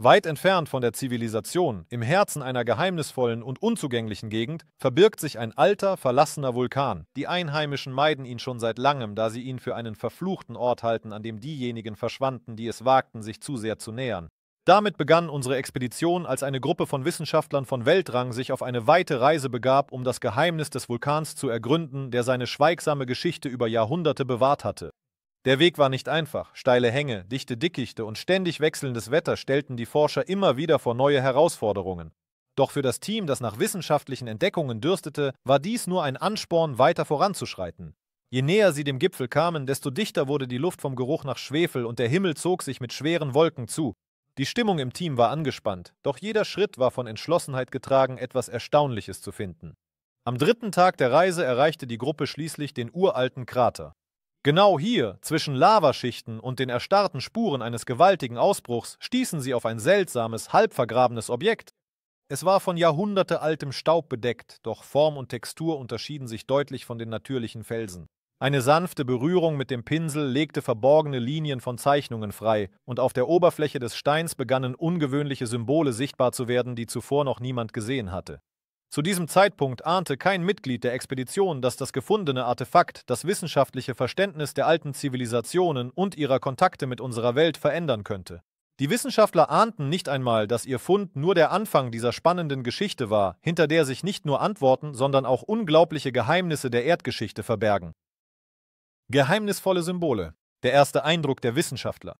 Weit entfernt von der Zivilisation, im Herzen einer geheimnisvollen und unzugänglichen Gegend, verbirgt sich ein alter, verlassener Vulkan. Die Einheimischen meiden ihn schon seit langem, da sie ihn für einen verfluchten Ort halten, an dem diejenigen verschwanden, die es wagten, sich zu sehr zu nähern. Damit begann unsere Expedition, als eine Gruppe von Wissenschaftlern von Weltrang sich auf eine weite Reise begab, um das Geheimnis des Vulkans zu ergründen, der seine schweigsame Geschichte über Jahrhunderte bewahrt hatte. Der Weg war nicht einfach. Steile Hänge, dichte Dickichte und ständig wechselndes Wetter stellten die Forscher immer wieder vor neue Herausforderungen. Doch für das Team, das nach wissenschaftlichen Entdeckungen dürstete, war dies nur ein Ansporn, weiter voranzuschreiten. Je näher sie dem Gipfel kamen, desto dichter wurde die Luft vom Geruch nach Schwefel und der Himmel zog sich mit schweren Wolken zu. Die Stimmung im Team war angespannt, doch jeder Schritt war von Entschlossenheit getragen, etwas Erstaunliches zu finden. Am dritten Tag der Reise erreichte die Gruppe schließlich den uralten Krater. Genau hier, zwischen Lavaschichten und den erstarrten Spuren eines gewaltigen Ausbruchs, stießen sie auf ein seltsames, halb vergrabenes Objekt. Es war von jahrhundertealtem Staub bedeckt, doch Form und Textur unterschieden sich deutlich von den natürlichen Felsen. Eine sanfte Berührung mit dem Pinsel legte verborgene Linien von Zeichnungen frei, und auf der Oberfläche des Steins begannen ungewöhnliche Symbole sichtbar zu werden, die zuvor noch niemand gesehen hatte. Zu diesem Zeitpunkt ahnte kein Mitglied der Expedition, dass das gefundene Artefakt das wissenschaftliche Verständnis der alten Zivilisationen und ihrer Kontakte mit unserer Welt verändern könnte. Die Wissenschaftler ahnten nicht einmal, dass ihr Fund nur der Anfang dieser spannenden Geschichte war, hinter der sich nicht nur Antworten, sondern auch unglaubliche Geheimnisse der Erdgeschichte verbergen. Geheimnisvolle Symbole. Der erste Eindruck der Wissenschaftler.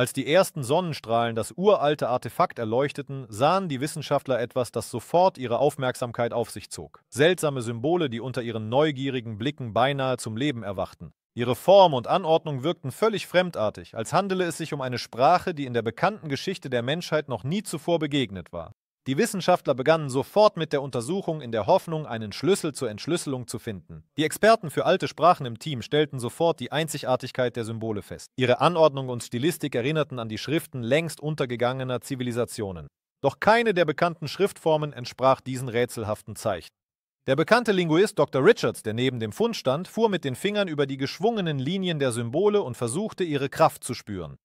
Als die ersten Sonnenstrahlen das uralte Artefakt erleuchteten, sahen die Wissenschaftler etwas, das sofort ihre Aufmerksamkeit auf sich zog. Seltsame Symbole, die unter ihren neugierigen Blicken beinahe zum Leben erwachten. Ihre Form und Anordnung wirkten völlig fremdartig, als handele es sich um eine Sprache, die in der bekannten Geschichte der Menschheit noch nie zuvor begegnet war. Die Wissenschaftler begannen sofort mit der Untersuchung in der Hoffnung, einen Schlüssel zur Entschlüsselung zu finden. Die Experten für alte Sprachen im Team stellten sofort die Einzigartigkeit der Symbole fest. Ihre Anordnung und Stilistik erinnerten an die Schriften längst untergegangener Zivilisationen. Doch keine der bekannten Schriftformen entsprach diesen rätselhaften Zeichen. Der bekannte Linguist Dr. Richards, der neben dem Fund stand, fuhr mit den Fingern über die geschwungenen Linien der Symbole und versuchte, ihre Kraft zu spüren.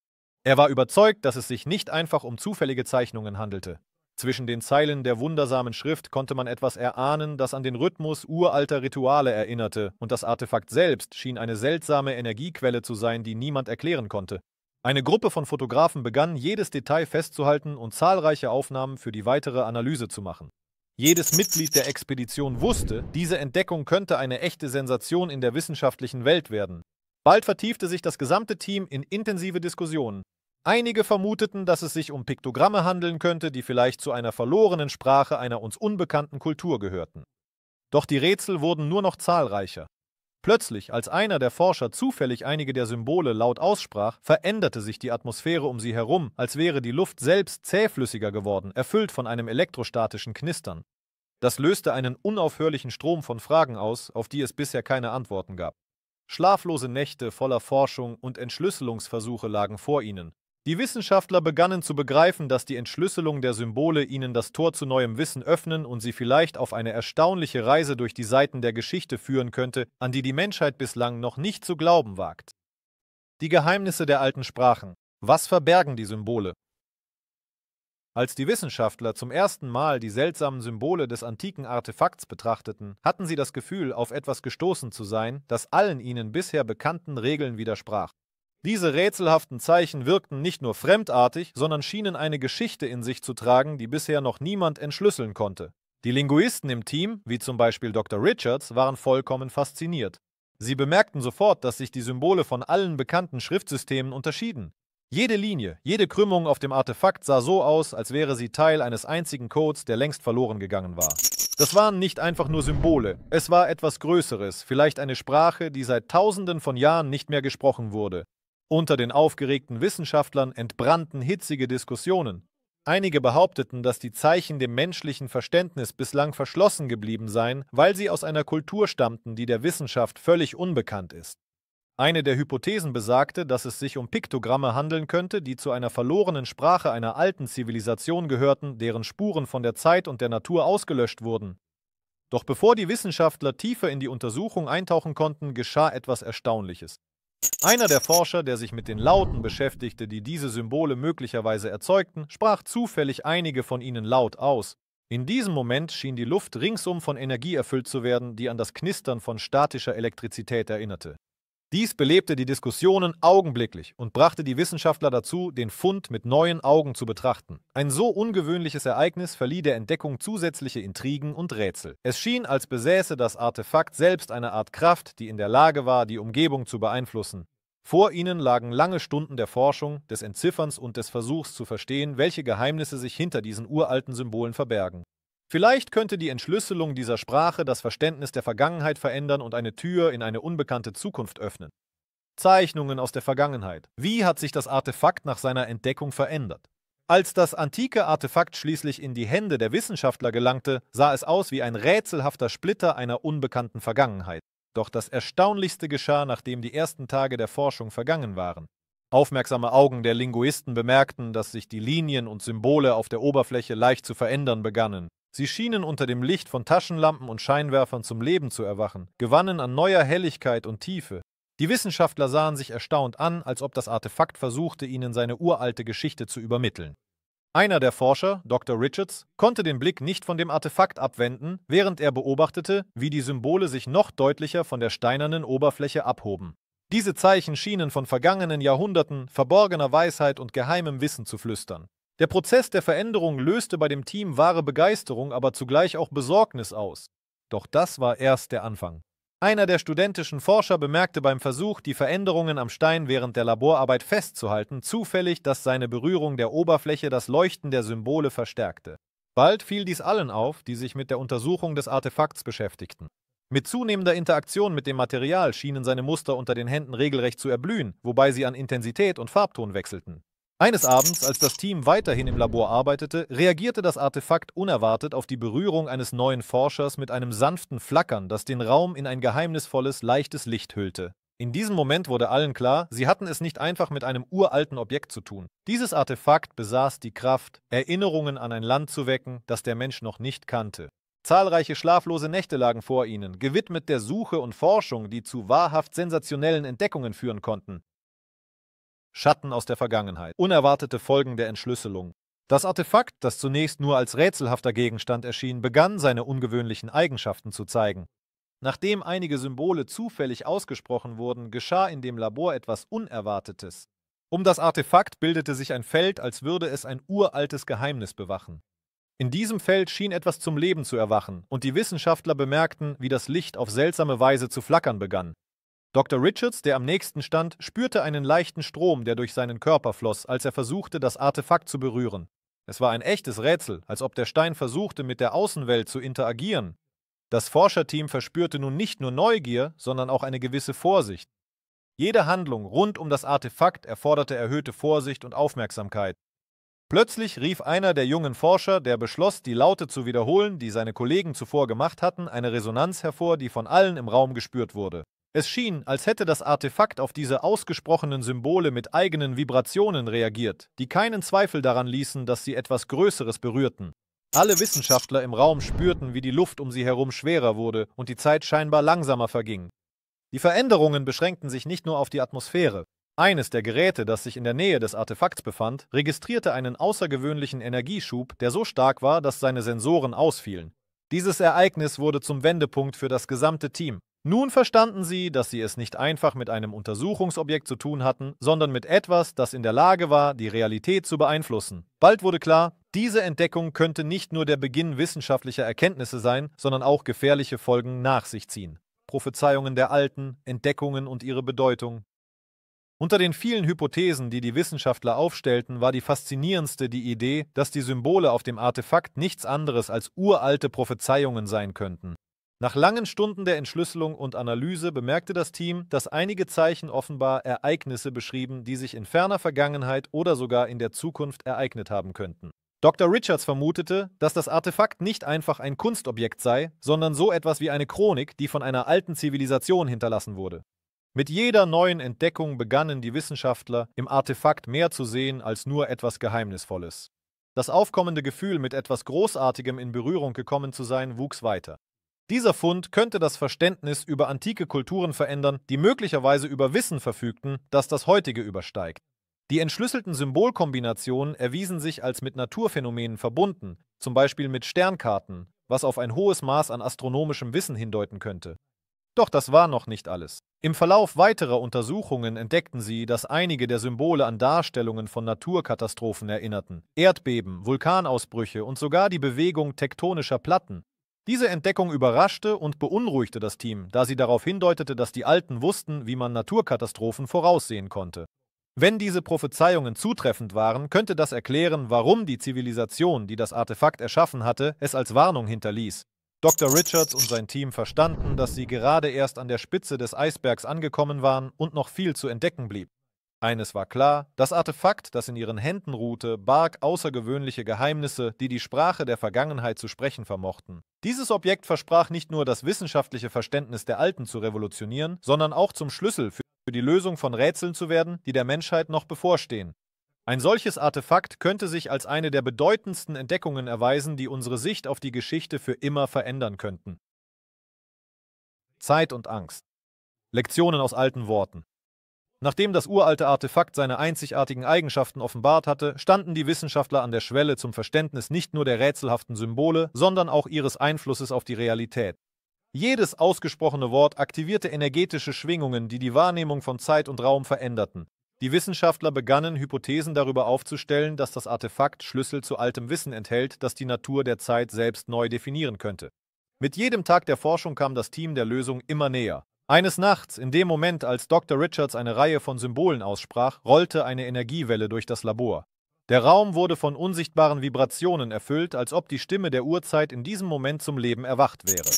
Er war überzeugt, dass es sich nicht einfach um zufällige Zeichnungen handelte. Zwischen den Zeilen der wundersamen Schrift konnte man etwas erahnen, das an den Rhythmus uralter Rituale erinnerte, und das Artefakt selbst schien eine seltsame Energiequelle zu sein, die niemand erklären konnte. Eine Gruppe von Fotografen begann, jedes Detail festzuhalten und zahlreiche Aufnahmen für die weitere Analyse zu machen. Jedes Mitglied der Expedition wusste, diese Entdeckung könnte eine echte Sensation in der wissenschaftlichen Welt werden. Bald vertiefte sich das gesamte Team in intensive Diskussionen. Einige vermuteten, dass es sich um Piktogramme handeln könnte, die vielleicht zu einer verlorenen Sprache einer uns unbekannten Kultur gehörten. Doch die Rätsel wurden nur noch zahlreicher. Plötzlich, als einer der Forscher zufällig einige der Symbole laut aussprach, veränderte sich die Atmosphäre um sie herum, als wäre die Luft selbst zähflüssiger geworden, erfüllt von einem elektrostatischen Knistern. Das löste einen unaufhörlichen Strom von Fragen aus, auf die es bisher keine Antworten gab. Schlaflose Nächte voller Forschung und Entschlüsselungsversuche lagen vor ihnen, die Wissenschaftler begannen zu begreifen, dass die Entschlüsselung der Symbole ihnen das Tor zu neuem Wissen öffnen und sie vielleicht auf eine erstaunliche Reise durch die Seiten der Geschichte führen könnte, an die die Menschheit bislang noch nicht zu glauben wagt. Die Geheimnisse der alten Sprachen. Was verbergen die Symbole? Als die Wissenschaftler zum ersten Mal die seltsamen Symbole des antiken Artefakts betrachteten, hatten sie das Gefühl, auf etwas gestoßen zu sein, das allen ihnen bisher bekannten Regeln widersprach. Diese rätselhaften Zeichen wirkten nicht nur fremdartig, sondern schienen eine Geschichte in sich zu tragen, die bisher noch niemand entschlüsseln konnte. Die Linguisten im Team, wie zum Beispiel Dr. Richards, waren vollkommen fasziniert. Sie bemerkten sofort, dass sich die Symbole von allen bekannten Schriftsystemen unterschieden. Jede Linie, jede Krümmung auf dem Artefakt sah so aus, als wäre sie Teil eines einzigen Codes, der längst verloren gegangen war. Das waren nicht einfach nur Symbole, es war etwas Größeres, vielleicht eine Sprache, die seit Tausenden von Jahren nicht mehr gesprochen wurde. Unter den aufgeregten Wissenschaftlern entbrannten hitzige Diskussionen. Einige behaupteten, dass die Zeichen dem menschlichen Verständnis bislang verschlossen geblieben seien, weil sie aus einer Kultur stammten, die der Wissenschaft völlig unbekannt ist. Eine der Hypothesen besagte, dass es sich um Piktogramme handeln könnte, die zu einer verlorenen Sprache einer alten Zivilisation gehörten, deren Spuren von der Zeit und der Natur ausgelöscht wurden. Doch bevor die Wissenschaftler tiefer in die Untersuchung eintauchen konnten, geschah etwas Erstaunliches. Einer der Forscher, der sich mit den Lauten beschäftigte, die diese Symbole möglicherweise erzeugten, sprach zufällig einige von ihnen laut aus. In diesem Moment schien die Luft ringsum von Energie erfüllt zu werden, die an das Knistern von statischer Elektrizität erinnerte. Dies belebte die Diskussionen augenblicklich und brachte die Wissenschaftler dazu, den Fund mit neuen Augen zu betrachten. Ein so ungewöhnliches Ereignis verlieh der Entdeckung zusätzliche Intrigen und Rätsel. Es schien, als besäße das Artefakt selbst eine Art Kraft, die in der Lage war, die Umgebung zu beeinflussen. Vor ihnen lagen lange Stunden der Forschung, des Entzifferns und des Versuchs zu verstehen, welche Geheimnisse sich hinter diesen uralten Symbolen verbergen. Vielleicht könnte die Entschlüsselung dieser Sprache das Verständnis der Vergangenheit verändern und eine Tür in eine unbekannte Zukunft öffnen. Zeichnungen aus der Vergangenheit. Wie hat sich das Artefakt nach seiner Entdeckung verändert? Als das antike Artefakt schließlich in die Hände der Wissenschaftler gelangte, sah es aus wie ein rätselhafter Splitter einer unbekannten Vergangenheit. Doch das Erstaunlichste geschah, nachdem die ersten Tage der Forschung vergangen waren. Aufmerksame Augen der Linguisten bemerkten, dass sich die Linien und Symbole auf der Oberfläche leicht zu verändern begannen. Sie schienen unter dem Licht von Taschenlampen und Scheinwerfern zum Leben zu erwachen, gewannen an neuer Helligkeit und Tiefe. Die Wissenschaftler sahen sich erstaunt an, als ob das Artefakt versuchte, ihnen seine uralte Geschichte zu übermitteln. Einer der Forscher, Dr. Richards, konnte den Blick nicht von dem Artefakt abwenden, während er beobachtete, wie die Symbole sich noch deutlicher von der steinernen Oberfläche abhoben. Diese Zeichen schienen von vergangenen Jahrhunderten, verborgener Weisheit und geheimem Wissen zu flüstern. Der Prozess der Veränderung löste bei dem Team wahre Begeisterung, aber zugleich auch Besorgnis aus. Doch das war erst der Anfang. Einer der studentischen Forscher bemerkte beim Versuch, die Veränderungen am Stein während der Laborarbeit festzuhalten, zufällig, dass seine Berührung der Oberfläche das Leuchten der Symbole verstärkte. Bald fiel dies allen auf, die sich mit der Untersuchung des Artefakts beschäftigten. Mit zunehmender Interaktion mit dem Material schienen seine Muster unter den Händen regelrecht zu erblühen, wobei sie an Intensität und Farbton wechselten. Eines Abends, als das Team weiterhin im Labor arbeitete, reagierte das Artefakt unerwartet auf die Berührung eines neuen Forschers mit einem sanften Flackern, das den Raum in ein geheimnisvolles, leichtes Licht hüllte. In diesem Moment wurde allen klar, sie hatten es nicht einfach mit einem uralten Objekt zu tun. Dieses Artefakt besaß die Kraft, Erinnerungen an ein Land zu wecken, das der Mensch noch nicht kannte. Zahlreiche schlaflose Nächte lagen vor ihnen, gewidmet der Suche und Forschung, die zu wahrhaft sensationellen Entdeckungen führen konnten. Schatten aus der Vergangenheit, unerwartete Folgen der Entschlüsselung. Das Artefakt, das zunächst nur als rätselhafter Gegenstand erschien, begann seine ungewöhnlichen Eigenschaften zu zeigen. Nachdem einige Symbole zufällig ausgesprochen wurden, geschah in dem Labor etwas Unerwartetes. Um das Artefakt bildete sich ein Feld, als würde es ein uraltes Geheimnis bewachen. In diesem Feld schien etwas zum Leben zu erwachen, und die Wissenschaftler bemerkten, wie das Licht auf seltsame Weise zu flackern begann. Dr. Richards, der am nächsten stand, spürte einen leichten Strom, der durch seinen Körper floss, als er versuchte, das Artefakt zu berühren. Es war ein echtes Rätsel, als ob der Stein versuchte, mit der Außenwelt zu interagieren. Das Forscherteam verspürte nun nicht nur Neugier, sondern auch eine gewisse Vorsicht. Jede Handlung rund um das Artefakt erforderte erhöhte Vorsicht und Aufmerksamkeit. Plötzlich rief einer der jungen Forscher, der beschloss, die Laute zu wiederholen, die seine Kollegen zuvor gemacht hatten, eine Resonanz hervor, die von allen im Raum gespürt wurde. Es schien, als hätte das Artefakt auf diese ausgesprochenen Symbole mit eigenen Vibrationen reagiert, die keinen Zweifel daran ließen, dass sie etwas Größeres berührten. Alle Wissenschaftler im Raum spürten, wie die Luft um sie herum schwerer wurde und die Zeit scheinbar langsamer verging. Die Veränderungen beschränkten sich nicht nur auf die Atmosphäre. Eines der Geräte, das sich in der Nähe des Artefakts befand, registrierte einen außergewöhnlichen Energieschub, der so stark war, dass seine Sensoren ausfielen. Dieses Ereignis wurde zum Wendepunkt für das gesamte Team. Nun verstanden sie, dass sie es nicht einfach mit einem Untersuchungsobjekt zu tun hatten, sondern mit etwas, das in der Lage war, die Realität zu beeinflussen. Bald wurde klar, diese Entdeckung könnte nicht nur der Beginn wissenschaftlicher Erkenntnisse sein, sondern auch gefährliche Folgen nach sich ziehen. Prophezeiungen der Alten, Entdeckungen und ihre Bedeutung. Unter den vielen Hypothesen, die die Wissenschaftler aufstellten, war die faszinierendste die Idee, dass die Symbole auf dem Artefakt nichts anderes als uralte Prophezeiungen sein könnten. Nach langen Stunden der Entschlüsselung und Analyse bemerkte das Team, dass einige Zeichen offenbar Ereignisse beschrieben, die sich in ferner Vergangenheit oder sogar in der Zukunft ereignet haben könnten. Dr. Richards vermutete, dass das Artefakt nicht einfach ein Kunstobjekt sei, sondern so etwas wie eine Chronik, die von einer alten Zivilisation hinterlassen wurde. Mit jeder neuen Entdeckung begannen die Wissenschaftler, im Artefakt mehr zu sehen als nur etwas Geheimnisvolles. Das aufkommende Gefühl, mit etwas Großartigem in Berührung gekommen zu sein, wuchs weiter. Dieser Fund könnte das Verständnis über antike Kulturen verändern, die möglicherweise über Wissen verfügten, das das heutige übersteigt. Die entschlüsselten Symbolkombinationen erwiesen sich als mit Naturphänomenen verbunden, zum Beispiel mit Sternkarten, was auf ein hohes Maß an astronomischem Wissen hindeuten könnte. Doch das war noch nicht alles. Im Verlauf weiterer Untersuchungen entdeckten sie, dass einige der Symbole an Darstellungen von Naturkatastrophen erinnerten. Erdbeben, Vulkanausbrüche und sogar die Bewegung tektonischer Platten, diese Entdeckung überraschte und beunruhigte das Team, da sie darauf hindeutete, dass die Alten wussten, wie man Naturkatastrophen voraussehen konnte. Wenn diese Prophezeiungen zutreffend waren, könnte das erklären, warum die Zivilisation, die das Artefakt erschaffen hatte, es als Warnung hinterließ. Dr. Richards und sein Team verstanden, dass sie gerade erst an der Spitze des Eisbergs angekommen waren und noch viel zu entdecken blieb. Eines war klar, das Artefakt, das in ihren Händen ruhte, barg außergewöhnliche Geheimnisse, die die Sprache der Vergangenheit zu sprechen vermochten. Dieses Objekt versprach nicht nur das wissenschaftliche Verständnis der Alten zu revolutionieren, sondern auch zum Schlüssel für die Lösung von Rätseln zu werden, die der Menschheit noch bevorstehen. Ein solches Artefakt könnte sich als eine der bedeutendsten Entdeckungen erweisen, die unsere Sicht auf die Geschichte für immer verändern könnten. Zeit und Angst. Lektionen aus alten Worten. Nachdem das uralte Artefakt seine einzigartigen Eigenschaften offenbart hatte, standen die Wissenschaftler an der Schwelle zum Verständnis nicht nur der rätselhaften Symbole, sondern auch ihres Einflusses auf die Realität. Jedes ausgesprochene Wort aktivierte energetische Schwingungen, die die Wahrnehmung von Zeit und Raum veränderten. Die Wissenschaftler begannen Hypothesen darüber aufzustellen, dass das Artefakt Schlüssel zu altem Wissen enthält, das die Natur der Zeit selbst neu definieren könnte. Mit jedem Tag der Forschung kam das Team der Lösung immer näher. Eines Nachts, in dem Moment, als Dr. Richards eine Reihe von Symbolen aussprach, rollte eine Energiewelle durch das Labor. Der Raum wurde von unsichtbaren Vibrationen erfüllt, als ob die Stimme der Urzeit in diesem Moment zum Leben erwacht wäre.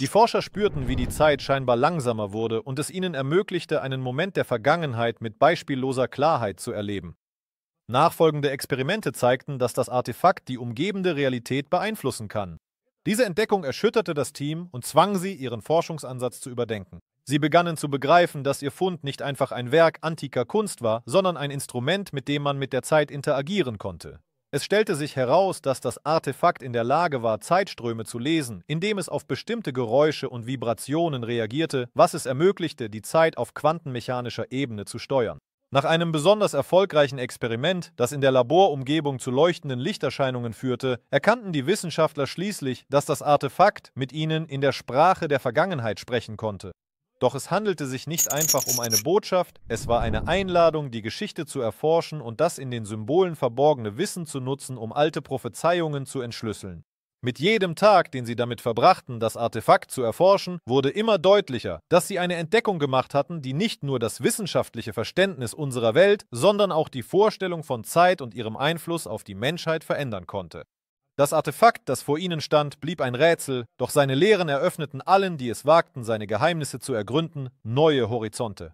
Die Forscher spürten, wie die Zeit scheinbar langsamer wurde und es ihnen ermöglichte, einen Moment der Vergangenheit mit beispielloser Klarheit zu erleben. Nachfolgende Experimente zeigten, dass das Artefakt die umgebende Realität beeinflussen kann. Diese Entdeckung erschütterte das Team und zwang sie, ihren Forschungsansatz zu überdenken. Sie begannen zu begreifen, dass ihr Fund nicht einfach ein Werk antiker Kunst war, sondern ein Instrument, mit dem man mit der Zeit interagieren konnte. Es stellte sich heraus, dass das Artefakt in der Lage war, Zeitströme zu lesen, indem es auf bestimmte Geräusche und Vibrationen reagierte, was es ermöglichte, die Zeit auf quantenmechanischer Ebene zu steuern. Nach einem besonders erfolgreichen Experiment, das in der Laborumgebung zu leuchtenden Lichterscheinungen führte, erkannten die Wissenschaftler schließlich, dass das Artefakt mit ihnen in der Sprache der Vergangenheit sprechen konnte. Doch es handelte sich nicht einfach um eine Botschaft, es war eine Einladung, die Geschichte zu erforschen und das in den Symbolen verborgene Wissen zu nutzen, um alte Prophezeiungen zu entschlüsseln. Mit jedem Tag, den sie damit verbrachten, das Artefakt zu erforschen, wurde immer deutlicher, dass sie eine Entdeckung gemacht hatten, die nicht nur das wissenschaftliche Verständnis unserer Welt, sondern auch die Vorstellung von Zeit und ihrem Einfluss auf die Menschheit verändern konnte. Das Artefakt, das vor ihnen stand, blieb ein Rätsel, doch seine Lehren eröffneten allen, die es wagten, seine Geheimnisse zu ergründen, neue Horizonte.